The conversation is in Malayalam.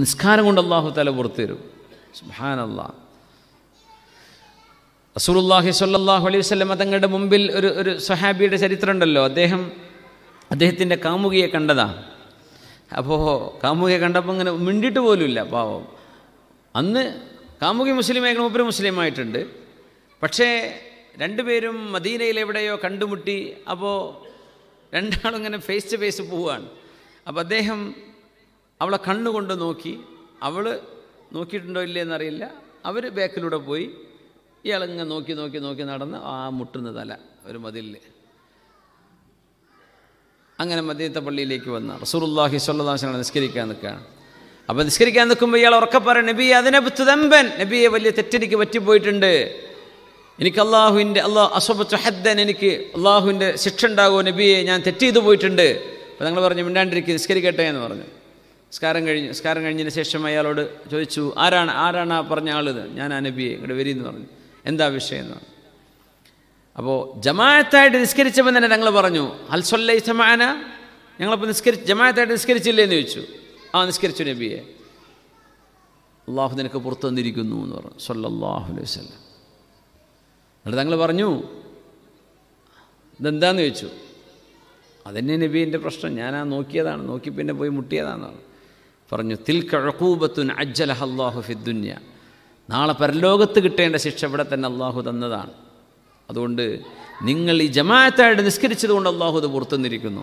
നിസ്കാരം കൊണ്ട് അള്ളാഹു തല പുറത്തു തരും സുഹാൻ അള്ളാഹ് അസുറുല്ലാഹി സ്വല്ലാഹു അലൈഹി വസ്ലം തങ്ങളുടെ മുമ്പിൽ ഒരു ഒരു സഹാബിയുടെ ചരിത്രമുണ്ടല്ലോ അദ്ദേഹം അദ്ദേഹത്തിൻ്റെ കാമുകിയെ കണ്ടതാ അപ്പോൾ കാമുകിയെ കണ്ടപ്പോൾ ഇങ്ങനെ മിണ്ടിട്ട് പോലുമില്ല പാവം അന്ന് കാമുകി മുസ്ലിമായിരുന്നു മുസ്ലിം മുസ്ലിമായിട്ടുണ്ട് പക്ഷേ രണ്ടുപേരും മദീനയിൽ എവിടെയോ കണ്ടുമുട്ടി അപ്പോൾ രണ്ടാളും ഇങ്ങനെ ഫേസ് ടു ഫേസ് പോവുകയാണ് അപ്പോൾ അദ്ദേഹം അവളെ കണ്ണുകൊണ്ട് നോക്കി അവൾ നോക്കിയിട്ടുണ്ടോ ഇല്ലേ എന്നറിയില്ല അവർ ബാക്കിലൂടെ പോയി ഇയാളിങ്ങനെ നോക്കി നോക്കി നോക്കി നടന്ന് ആ മുട്ടുന്ന തല ഒരു മതിലിൽ അങ്ങനെ മദീനത്തെ പള്ളിയിലേക്ക് വന്ന റസൂലുല്ലാഹി സ്വല്ലാസിനെ നിസ്കരിക്കാൻ നിൽക്കുകയാണ് അപ്പോൾ നിസ്കരിക്കാൻ നിൽക്കുമ്പോൾ ഇയാൾ ഉറക്കെ പറയും നബി അതിനെ തുതമ്പൻ നബിയെ വലിയ തെറ്റെനിക്ക് പറ്റിപ്പോയിട്ടുണ്ട് എനിക്ക് അള്ളാഹുവിൻ്റെ അള്ളാഹ് അസോബത്ത് ഹദ്ദൻ എനിക്ക് അള്ളാഹുവിൻ്റെ ശിക്ഷ ഉണ്ടാകുമോ നബിയെ ഞാൻ തെറ്റ് ചെയ്തു പോയിട്ടുണ്ട് അപ്പോൾ നിങ്ങൾ പറഞ്ഞു മിണ്ടാണ്ടിരിക്കുക നിസ്കരിക്കട്ടെ എന്ന് പറഞ്ഞു സ്കാരം കഴിഞ്ഞ് സ്കാരം കഴിഞ്ഞതിന് ശേഷം അയാളോട് ചോദിച്ചു ആരാണ് ആരാണ് ആ പറഞ്ഞ ആളിത് ഞാൻ ആ ഇവിടെ ഇങ്ങോട്ട് വരി എന്ന് പറഞ്ഞു എന്താ വിഷയം എന്ന് അപ്പോൾ ജമാഅത്തായിട്ട് നിസ്കരിച്ചപ്പോൾ തന്നെ ഞങ്ങൾ പറഞ്ഞു അൽസൊല്ല ഇസമാന ഞങ്ങളപ്പോൾ നിസ്കരിച്ച് ജമാഅത്തായിട്ട് നിസ്കരിച്ചില്ലേ എന്ന് ചോദിച്ചു ആ നിസ്കരിച്ചു നബിയെ അള്ളാഹു നിനക്ക് പുറത്തു വന്നിരിക്കുന്നു എന്ന് പറഞ്ഞു സൊല്ലാഹു അലൈഹി വല്ല എന്നിട്ട് തങ്ങൾ പറഞ്ഞു ഇതെന്താന്ന് ചോദിച്ചു അതെന്നെ നബീൻ്റെ പ്രശ്നം ഞാൻ ആ നോക്കിയതാണ് നോക്കി പിന്നെ പോയി മുട്ടിയതാണെന്നാണ് പറഞ്ഞു തിൽക്ക അജ്ജലഹല്ലാഹു ഫിദ്ദുന്യ നാളെ പരലോകത്ത് കിട്ടേണ്ട ശിക്ഷ ഇവിടെ തന്നെ അള്ളാഹു തന്നതാണ് അതുകൊണ്ട് നിങ്ങൾ ഈ ജമാഅത്തായിട്ട് നിസ്കരിച്ചതുകൊണ്ട് അള്ളാഹു ഇത് പുറത്തുനിന്നിരിക്കുന്നു